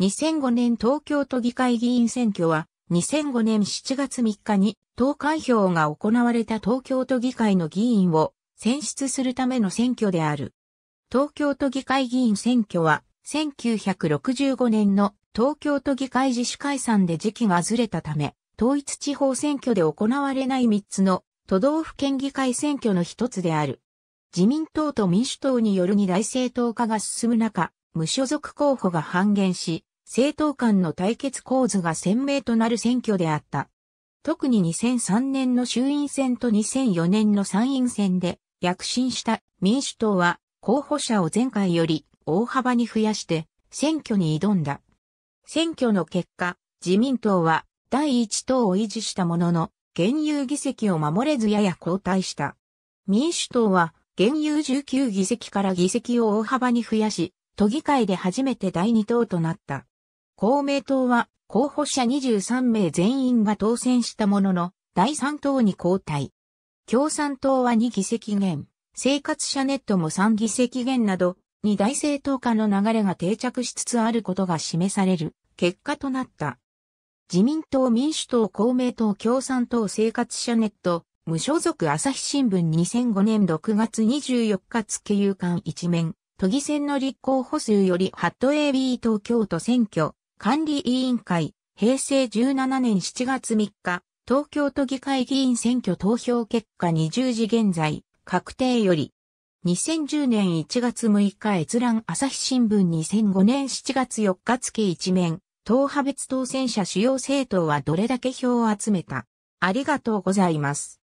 2005年東京都議会議員選挙は、2005年7月3日に投開票が行われた東京都議会の議員を選出するための選挙である。東京都議会議員選挙は、1965年の東京都議会自主解散で時期がずれたため、統一地方選挙で行われない3つの都道府県議会選挙の一つである。自民党と民主党による二大政党化が進む中、無所属候補が半減し、政党間の対決構図が鮮明となる選挙であった。特に2003年の衆院選と2004年の参院選で躍進した民主党は候補者を前回より大幅に増やして選挙に挑んだ。選挙の結果、自民党は第一党を維持したものの、現有議席を守れずやや後退した。民主党は現有19議席から議席を大幅に増やし、都議会で初めて第2党となった。公明党は候補者23名全員が当選したものの、第3党に交代。共産党は2議席減、生活者ネットも3議席減など、に大政党化の流れが定着しつつあることが示される結果となった。自民党民主党公明党共産党生活者ネット、無所属朝日新聞2005年6月24日付有刊一面、都議選の立候補数よりハット AB 東京都選挙管理委員会平成17年7月3日東京都議会議員選挙投票結果20時現在確定より2010年1月6日閲覧朝日新聞2005年7月4日付一面党派別当選者主要政党はどれだけ票を集めたありがとうございます。